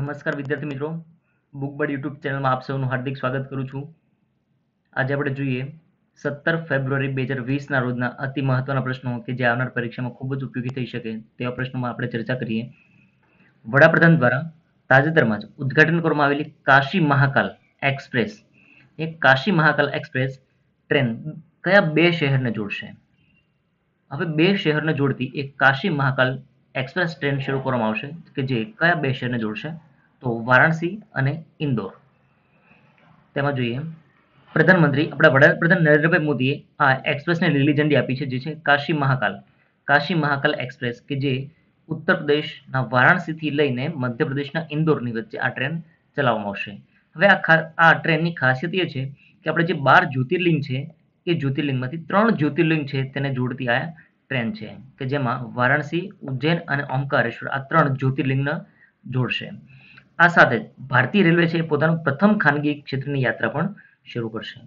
નમસ્કાર વિદ્યાર્થી મિત્રો બુકબર્ડ યુટ્યુબ ચેનલમાં આપ સૌનું હાર્દિક સ્વાગત કરું છું આજે આપણે જોઈએ સત્તર ફેબ્રુઆરી બે હજાર વીસના રોજના અતિ મહત્વના પ્રશ્નો કે જે આવનાર પરીક્ષામાં ખૂબ જ ઉપયોગી થઈ શકે તેવા પ્રશ્નોમાં આપણે ચર્ચા કરીએ વડાપ્રધાન દ્વારા તાજેતરમાં જ ઉદ્ઘાટન કરવામાં આવેલી કાશી મહાકાલ એક્સપ્રેસ એ કાશી મહાકાલ એક્સપ્રેસ ટ્રેન કયા બે શહેરને જોડશે હવે બે શહેરને જોડતી એક કાશી મહાકાલ એક્સપ્રેસ ટ્રેન શરૂ કરવામાં આવશે કે જે કયા બે શહેરને જોડશે તો વારાણસી અને ઇન્દોર તેમાં જોઈએ પ્રધાનમંત્રી આપણા વડાપ્રધાન નરેન્દ્રભાઈ મોદીએ આ એક્સપ્રેસને લીલી ઝંડી આપી છે જે છે કાશી મહાકાલ કાશી મહાકાલ એક્સપ્રેસ કે જે ઉત્તર પ્રદેશના વારાણસીથી લઈને મધ્યપ્રદેશના ઇન્દોરની વચ્ચે આ ટ્રેન ચલાવવામાં આવશે હવે આ આ ટ્રેનની ખાસિયત એ છે કે આપણે જે બાર જ્યોતિર્લિંગ છે એ જ્યોતિર્લિંગમાંથી ત્રણ જ્યોતિર્લિંગ છે તેને જોડતી આ ટ્રેન છે કે જેમાં વારાણસી ઉજ્જૈન અને ઓમકારેશ્વર આ ત્રણ જ્યોતિર્લિંગને જોડશે આ સાથે ભારતીય રેલવે છે પોતાનું પ્રથમ ખાનગી ક્ષેત્રની યાત્રા પણ શરૂ કરશે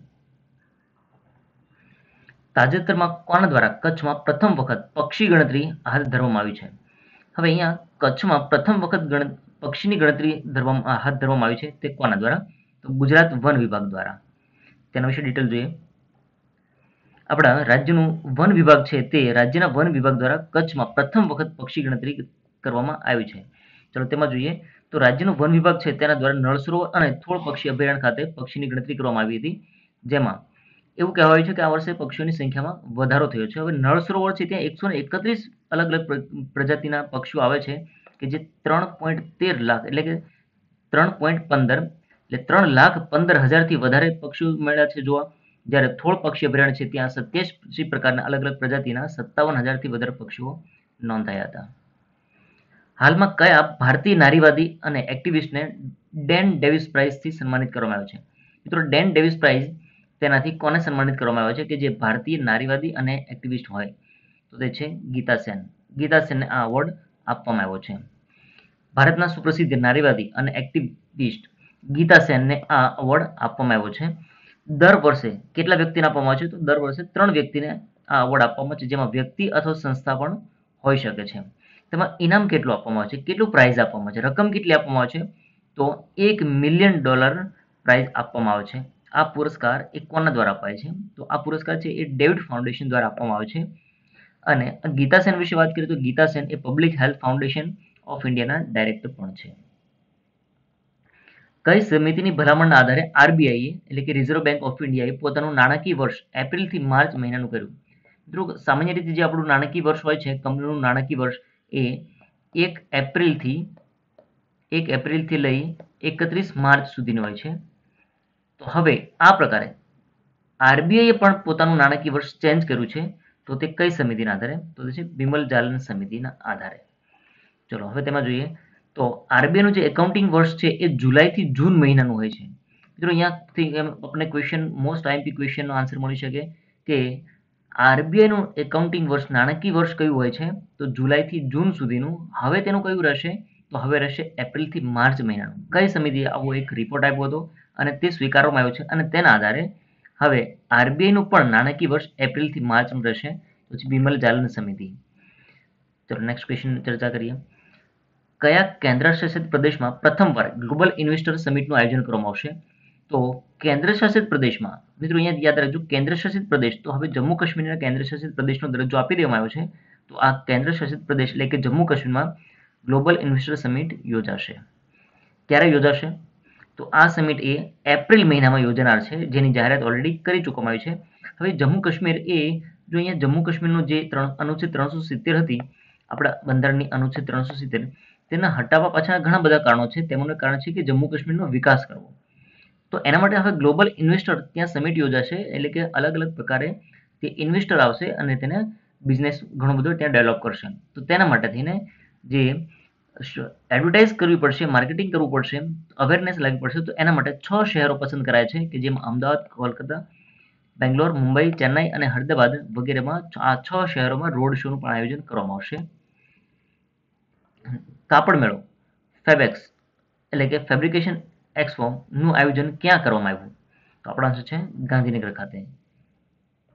તાજેતરમાં કોના દ્વારા કચ્છમાં પ્રથમ વખત પક્ષી ગણતરી હાથ ધરવામાં આવી છે હવે અહીંયા કચ્છમાં પ્રથમ વખત પક્ષીની ગણતરી ધરવામાં હાથ ધરવામાં આવી છે તે કોના દ્વારા તો ગુજરાત વન વિભાગ દ્વારા તેના વિશે ડિટેલ જોઈએ આપણા રાજ્યનું વન વિભાગ છે તે રાજ્યના વન વિભાગ દ્વારા કચ્છમાં પ્રથમ વખત પક્ષી ગણતરી કરવામાં આવી છે ચલો તેમાં જોઈએ તો રાજ્યનો વન વિભાગ છે તેના દ્વારા નળ સરોવર અને થોળ પક્ષી અભયારણ્ય ખાતે પક્ષીની ગણતરી કરવામાં આવી હતી જેમાં એવું કહેવાયું છે કે આ વર્ષે પક્ષીઓની સંખ્યામાં વધારો થયો છે હવે નળ સરોવર છે ત્યાં એકસો એકત્રીસ અલગ અલગ પ્રજાતિના પક્ષીઓ આવે છે કે જે ત્રણ પોઈન્ટ તેર લાખ એટલે કે ત્રણ પોઈન્ટ પંદર એટલે ત્રણ લાખ પંદર હજારથી વધારે પક્ષીઓ મળ્યા છે જોવા જ્યારે થોળ પક્ષી અભયારણ્ય છે ત્યાં સત્યાસી પ્રકારના અલગ અલગ પ્રજાતિના સત્તાવન હજારથી વધારે પક્ષીઓ નોંધાયા હતા હાલમાં કયા ભારતીય નારીવાદી અને એક્ટિવિસ્ટને ડેન ડેવિસ પ્રાઇઝથી સન્માનિત કરવામાં આવ્યો છે મિત્રો ડેન ડેવિસ પ્રાઇઝ તેનાથી કોને સન્માનિત કરવામાં આવ્યો છે કે જે ભારતીય નારીવાદી અને એક્ટિવિસ્ટ હોય તો તે છે ગીતા સેન ગીતા સેનને આ અવોર્ડ આપવામાં આવ્યો છે ભારતના સુપ્રસિદ્ધ નારીવાદી અને એક્ટિવિસ્ટ ગીતા સેનને આ અવોર્ડ આપવામાં આવ્યો છે દર વર્ષે કેટલા વ્યક્તિને આપવામાં આવે છે તો દર વર્ષે ત્રણ વ્યક્તિને આ અવોર્ડ આપવામાં આવે છે જેમાં વ્યક્તિ અથવા સંસ્થા પણ હોઈ શકે છે તેમાં ઇનામ કેટલું આપવામાં આવે છે કેટલું પ્રાઇઝ આપવામાં આવે છે રકમ કેટલી આપવામાં આવે છે તો એક મિલિયન ડોલર પ્રાઇઝ આપવામાં આવે છે આ પુરસ્કાર એ કોના દ્વારા અપાય છે તો આ પુરસ્કાર છે એ ડેવિડ ફાઉન્ડેશન દ્વારા આપવામાં આવે છે અને ગીતાસેન વિશે વાત કરીએ તો ગીતાસેન એ પબ્લિક હેલ્થ ફાઉન્ડેશન ઓફ ઇન્ડિયાના ડાયરેક્ટર પણ છે કઈ સમિતિની ભલામણના આધારે આરબીઆઈ એટલે કે રિઝર્વ બેંક ઓફ ઇન્ડિયાએ પોતાનું નાણાકીય વર્ષ એપ્રિલથી માર્ચ મહિનાનું કર્યું મિત્રો સામાન્ય રીતે જે આપણું નાણાકીય વર્ષ હોય છે કંપનીનું નાણાકીય વર્ષ એ એક એપ્રિલથી એક એપ્રિલથી લઈ એકત્રીસ માર્ચ સુધીનું હોય છે તો હવે આ પ્રકારે આરબીઆઈએ પણ પોતાનું નાણાકીય વર્ષ ચેન્જ કર્યું છે તો તે કઈ સમિતિના આધારે તો તે છે બિમલ જાલન સમિતિના આધારે ચલો હવે તેમાં જોઈએ તો આરબીઆઈનું જે એકાઉન્ટિંગ વર્ષ છે એ જુલાઈથી જૂન મહિનાનું હોય છે મિત્રો અહીંયાથી આપણે ક્વેશ્ચન મોસ્ટ આઈએમપી ક્વેશ્ચનનો આન્સર મળી શકે કે આરબીઆઈનું એકાઉન્ટિંગ વર્ષ નાણાકીય વર્ષ કયું હોય છે તો જુલાઈથી જૂન સુધીનું હવે તેનું કયું રહેશે તો હવે રહેશે એપ્રિલથી માર્ચ મહિનાનું કઈ સમિતિ આવો એક રિપોર્ટ આપ્યો હતો અને તે સ્વીકારવામાં આવ્યો છે અને તેના આધારે હવે આરબીઆઈનું પણ નાણાકીય વર્ષ એપ્રિલથી માર્ચનું રહેશે પછી બિમલ જાલન સમિતિ ચલો નેક્સ્ટ ક્વેશ્ચન ચર્ચા કરીએ કયા કેન્દ્રશાસિત પ્રદેશમાં પ્રથમવાર ગ્લોબલ ઇન્વેસ્ટર સમિટનું આયોજન કરવામાં આવશે તો કેન્દ્રશાસિત પ્રદેશમાં મિત્રો અહીંયા યાદ રાખજો કેન્દ્રશાસિત પ્રદેશ તો હવે જમ્મુ કાશ્મીરના કેન્દ્રશાસિત પ્રદેશનો દરજ્જો આપી દેવામાં આવ્યો છે તો આ કેન્દ્ર શાસિત પ્રદેશ એટલે કે જમ્મુ કાશ્મીરમાં ગ્લોબલ ઇન્વેસ્ટર સમિટ યોજાશે ક્યારે યોજાશે તો આ સમિટ એ એપ્રિલ મહિનામાં યોજાનાર છે જેની જાહેરાત ઓલરેડી કરી ચૂકવામાં આવી છે હવે જમ્મુ કાશ્મીર એ જો અહીંયા જમ્મુ કાશ્મીરનો જે ત્રણ અનુચ્છેદ ત્રણસો સિત્તેર હતી આપણા બંધારણની અનુચ્છેદ ત્રણસો સિત્તેર તેના હટાવવા પાછળના ઘણા બધા કારણો છે તેમનું કારણ છે કે જમ્મુ કાશ્મીરનો વિકાસ કરવો તો એના માટે હવે ગ્લોબલ ઇન્વેસ્ટર ત્યાં સમિટ યોજાશે એટલે કે અલગ અલગ પ્રકારે તે ઇન્વેસ્ટર આવશે અને તેને બિઝનેસ ઘણો બધો ત્યાં ડેવલપ કરશે તો તેના માટે થઈને જે એડવર્ટાઇઝ કરવી પડશે માર્કેટિંગ કરવું પડશે અવેરનેસ લાગવી પડશે તો એના માટે છ શહેરો પસંદ કરાયા છે કે જેમાં અમદાવાદ કોલકાતા બેંગ્લોર મુંબઈ ચેન્નાઈ અને હૈદરાબાદ વગેરેમાં આ છ શહેરોમાં રોડ શોનું પણ આયોજન કરવામાં આવશે કાપડ મેળો ફેબેક્સ એટલે કે ફેબ્રિકેશન એક્સપોનું આયોજન ક્યાં કરવામાં આવ્યું તો આપણો આન્સર છે ગાંધીનગર ખાતે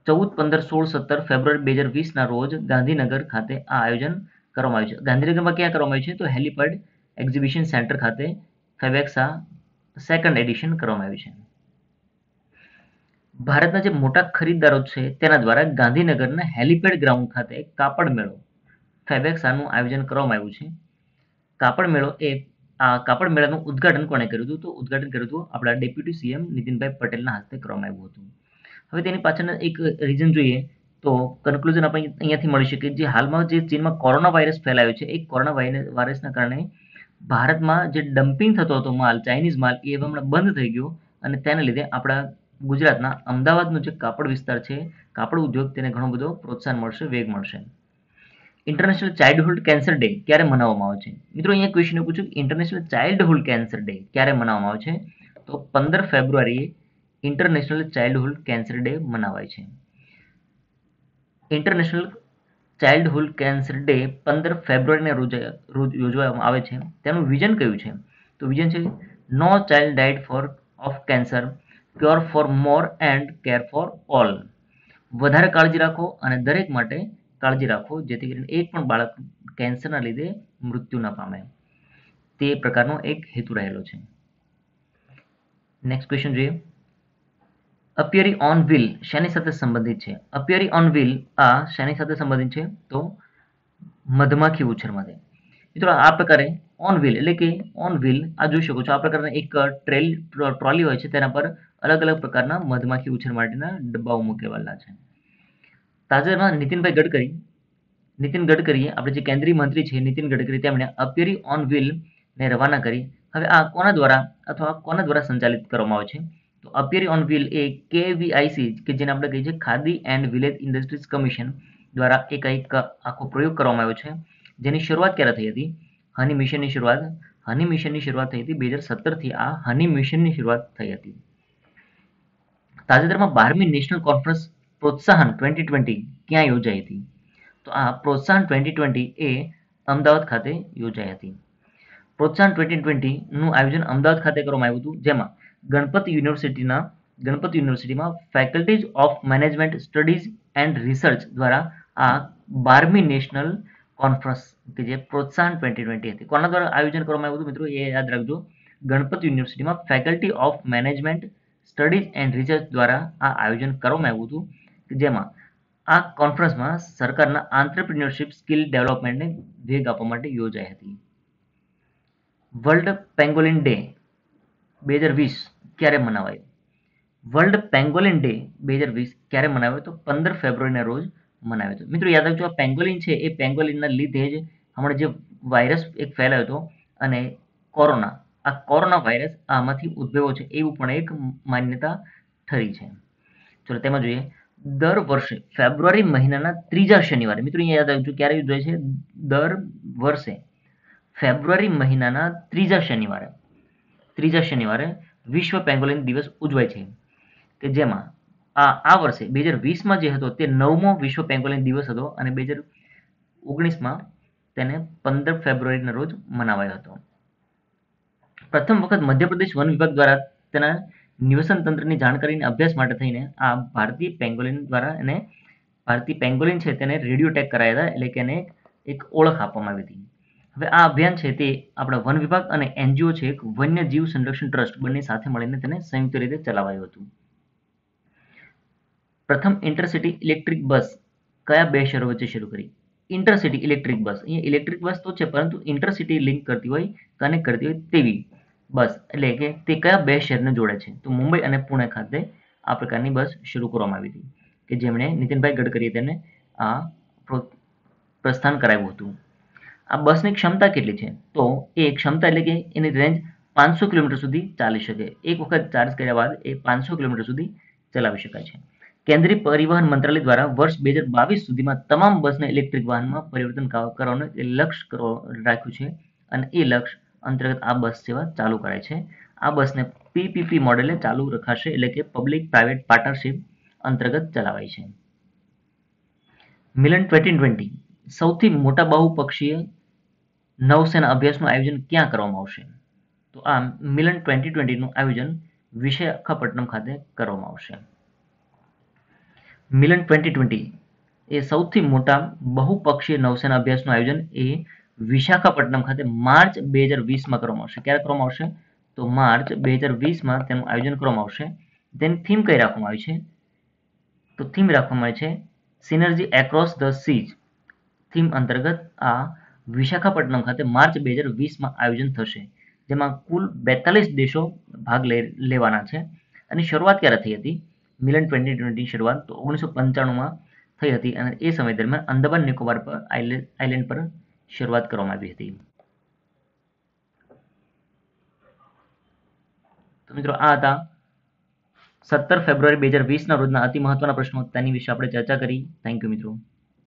ચૌદ પંદર સોળ સત્તર ફેબ્રુઆરી બે હજાર વીસના રોજ ગાંધીનગર ખાતે આ આયોજન કરવામાં આવ્યું છે ગાંધીનગરમાં ક્યાં કરવામાં આવ્યું છે તો હેલિપેડ એક્ઝિબિશન સેન્ટર ખાતે ફેબેક્સા સેકન્ડ એડિશન કરવામાં આવ્યું છે ભારતના જે મોટા ખરીદદારો છે તેના દ્વારા ગાંધીનગરના હેલિપેડ ગ્રાઉન્ડ ખાતે કાપડ મેળો ફેબેક્સાનું આયોજન કરવામાં આવ્યું છે કાપડ મેળો એ આ કાપડ મેળાનું ઉદ્ઘાટન કોણે કર્યું હતું તો ઉદ્ઘાટન કર્યું હતું આપણા ડેપ્યુટી સીએમ નીતિનભાઈ પટેલના હસ્તે કરવામાં આવ્યું હતું હવે તેની પાછળના એક રીઝન જોઈએ તો કન્ક્લુઝન આપણે અહીંયાથી મળી શકે જે હાલમાં જે ચીનમાં કોરોના વાયરસ ફેલાયો છે એ કોરોના વાયરસના કારણે ભારતમાં જે ડમ્પિંગ થતો હતો માલ ચાઇનીઝ માલ એ હમણાં બંધ થઈ ગયો અને તેના લીધે આપણા ગુજરાતના અમદાવાદનો જે કાપડ વિસ્તાર છે કાપડ ઉદ્યોગ તેને ઘણો બધો પ્રોત્સાહન મળશે વેગ મળશે ઇન્ટરનેશનલ ચાઇલ્ડહુડ કેન્સર ડે ક્યારે મનાવવામાં આવે છે મિત્રો અહીંયા ક્વેશ્ચન પૂછ્યું કે ઇન્ટરનેશનલ ચાઇલ્ડહુડ કેન્સર ડે ક્યારે મનાવવામાં આવે છે તો પંદર ફેબ્રુઆરીએ ઇન્ટરનેશનલ ચાઇલ્ડહુડ કેન્સર ડે મનાવાય છે ઇન્ટરનેશનલ ચાઇલ્ડહુડ કેન્સર ડે પંદર ફેબ્રુઆરીને રોજ રોજ યોજવામાં આવે છે તેનું વિઝન કયું છે તો વિઝન છે no child died for of cancer cure for more and care for all વધારે કાળજી રાખો અને દરેક માટે કાળજી રાખો જેથી કરીને એક પણ બાળક કેન્સરના લીધે મૃત્યુ ન પામે તે પ્રકારનો એક હેતુ રહેલો છે નેક્સ્ટ ક્વેશ્ચન જોઈએ અપિયરી ઓન વ્હીલ શેની સાથે સંબંધિત છે અપિયરી ઓન વ્હીલ આ શેની સાથે સંબંધિત છે તો મધમાખી ઉછેર માટે મિત્રો આ પ્રકારે ઓન વ્હીલ એટલે કે ઓન વ્હીલ આ જોઈ શકો છો આ પ્રકારના એક ટ્રેલ ટ્રોલી હોય છે તેના પર અલગ અલગ પ્રકારના મધમાખી ઉછેર માટેના ડબ્બાઓ મૂકેલા છે તાજેતરમાં નીતિનભાઈ ગડકરી નીતિન ગડકરી આપણે જે કેન્દ્રીય મંત્રી છે નીતિન ગડકરી તેમણે અપીયરી ઓન વ્હીલ ને રવાના કરી હવે આ કોના દ્વારા અથવા કોના દ્વારા સંચાલિત કરવામાં આવે છે તો અપીયરી ઓન વ્હીલ એ કેવીઆઈસી કે જેને આપણે કહીએ છીએ Khadi and village industries commission દ્વારા એક એક આખો પ્રયોગ કરવામાં આવ્યો છે જેની શરૂઆત ક્યારે થઈ હતી હની મિશનની શરૂઆત હની મિશનની શરૂઆત થઈ હતી બે હજાર સત્તરથી આ હની મિશનની શરૂઆત થઈ હતી તાજેતરમાં બારમી national conference Protsahan twenty twenty ક્યાં યોજાઈ હતી તો આ પ્રોત્સાહન ટ્વેન્ટી ટ્વેન્ટી એ અમદાવાદ ખાતે યોજાઈ હતી પ્રોત્સાહન ટ્વેન્ટી ટ્વેન્ટીનું આયોજન અમદાવાદ ખાતે કરવામાં આવ્યું હતું જેમાં ગણપતિ યુનિવર્સિટીના ગણપત યુનિવર્સિટીમાં faculties of management studies and research દ્વારા આ બારમી નેશનલ કોન્ફરન્સ કે જે પ્રોત્સાહન ટ્વેન્ટી ટ્વેન્ટી હતી કોના દ્વારા આયોજન કરવામાં આવ્યું હતું મિત્રો એ યાદ રાખજો ગણપત યુનિવર્સિટીમાં faculty of management studies and research દ્વારા આ આયોજન કરવામાં આવ્યું હતું જેમાં આ કોન્ફરન્સમાં સરકારના આંતરપ્રિન્યોરશિપ સ્કિલ ડેવલપમેન્ટને વેગ આપવા માટે યોજાઈ હતી વર્લ્ડ પેંગોલિન ડે બે હજાર વીસ ક્યારે મનાવાયો વર્લ્ડ પેંગોલિન ડે બે હજાર વીસ ક્યારે મનાવ્યો તો પંદર ફેબ્રુઆરીના રોજ મનાવ્યો હતો મિત્રો યાદ રાખજો આ પેંગોલિન છે એ પેંગોલિનના લીધે જ હમણાં જે વાયરસ એક ફેલાયો હતો અને કોરોના આ કોરોના વાયરસ આમાંથી ઉદ્ભવ્યો છે એવું પણ એક માન્યતા ઠરી છે ચલો તેમાં જોઈએ દર વર્ષે ફેબ્રુઆરી મહિનાના ત્રીજા શનિવારે મિત્રો અહીંયા યાદ રાખજો ક્યારે ઉજવાય છે દર વર્ષે ફેબ્રુઆરી મહિનાના ત્રીજા શનિવારે ત્રીજા શનિવારે વિશ્વ પેંગોલિન દિવસ ઉજવાય છે કે જેમાં આ આ વર્ષે બે હજાર વીસમાં જે હતો તે નવમો વિશ્વ પેંગોલિન દિવસ હતો અને બે હજાર ઓગણીસમાં તેને પંદર ફેબ્રુઆરીના રોજ મનાવાયો હતો પ્રથમ વખત મધ્યપ્રદેશ વન વિભાગ દ્વારા તેના નિવસન તંત્રની જાણ અભ્યાસ માટે થઈને આ ભારતીય પેંગોલિન દ્વારા એને ભારતીય પેંગોલિન છે તેને રેડિયો ટેગ કરાયા હતા એટલે કે એને એક ઓળખ આપવામાં આવી હતી હવે આ અભિયાન છે તે આપણા વન વિભાગ અને એનજીઓ છે એક વન્યજીવ સંરક્ષણ ટ્રસ્ટ બંને સાથે મળીને તેને સંયુક્ત રીતે ચલાવાયું હતું પ્રથમ ઇન્ટરસિટી ઇલેક્ટ્રિક બસ કયા બે શહેરો વચ્ચે શરૂ કરી ઇન્ટરસિટી ઇલેક્ટ્રિક બસ અહીંયા ઇલેક્ટ્રિક બસ તો છે પરંતુ ઇન્ટરસિટી લિંક કરતી હોય કનેક્ટ કરતી હોય તેવી બસ એટલે કે તે કયા બે શહેરને જોડે છે તો મુંબઈ અને પુણે ખાતે આ પ્રકારની બસ શરૂ કરવામાં આવી હતી કે જેમણે નીતિનભાઈ ગડકરીએ તેને આ પ્રસ્થાન કરાવ્યું હતું આ બસની ક્ષમતા કેટલી છે તો એ ક્ષમતા એટલે કે એની રેન્જ પાંચસો કિલોમીટર સુધી ચાલી શકે એક વખત ચાર્જ કર્યા બાદ એ પાંચસો કિલોમીટર સુધી ચલાવી શકાય છે કેન્દ્રીય પરિવહન મંત્રાલય દ્વારા વર્ષ બે હજાર બાવીસ સુધીમાં તમામ બસને ઇલેક્ટ્રિક વાહનમાં પરિવર્તન કરવાનું લક્ષ્ય રાખ્યું છે અને એ લક્ષ્ય અંતર્ગત આ બસ સેવા ચાલુ કરાય છે આ બસને પીપીપી મોડેલે ચાલુ રખાશે એટલે કે પબ્લિક પ્રાઇવેટ પાર્ટનરશિપ અંતર્ગત ચલાવાય છે મિલન ટ્વેન્ટી ટ્વેન્ટી સૌથી મોટા બહુપક્ષીય નૌસેના અભ્યાસનું આયોજન ક્યાં કરવામાં આવશે તો આ મિલન ટ્વેન્ટી ટ્વેન્ટીનું આયોજન વિશાખાપટ્ટનમ ખાતે કરવામાં આવશે મિલન ટ્વેન્ટી ટ્વેન્ટી એ સૌથી મોટા બહુપક્ષીય નૌસેના અભ્યાસનું આયોજન એ વિશાખાપટ્ટનમ ખાતે માર્ચ બે હજાર વીસમાં કરવામાં આવશે ક્યારે કરવામાં આવશે તો માર્ચ બે હજાર વીસમાં તેનું આયોજન કરવામાં આવશે તેની થીમ કઈ રાખવામાં આવી છે તો થીમ રાખવામાં આવી છે synergy across the seas theme અંતર્ગત આ વિશાખાપટ્ટનમ ખાતે માર્ચ બે હજાર વીસમાં આયોજન થશે જેમાં કુલ બેતાલીસ દેશો ભાગ લેવાના છે અને શરૂઆત ક્યારે થઈ હતી મિલન ટ્વેન્ટી ટ્વેન્ટી શરૂઆત તો ઓગણીસો પંચાણુંમાં થઈ હતી અને એ સમય દરમિયાન અંદમાન નિકોબાર પર આઇલેન્ડ પર શરૂઆત કરવામાં આવી હતી તો મિત્રો આ હતા સત્તર ફેબ્રુઆરી બે હજાર વીસના રોજના અતિ મહત્વના પ્રશ્નો તેની વિશે આપણે ચર્ચા કરી થેન્ક યુ મિત્રો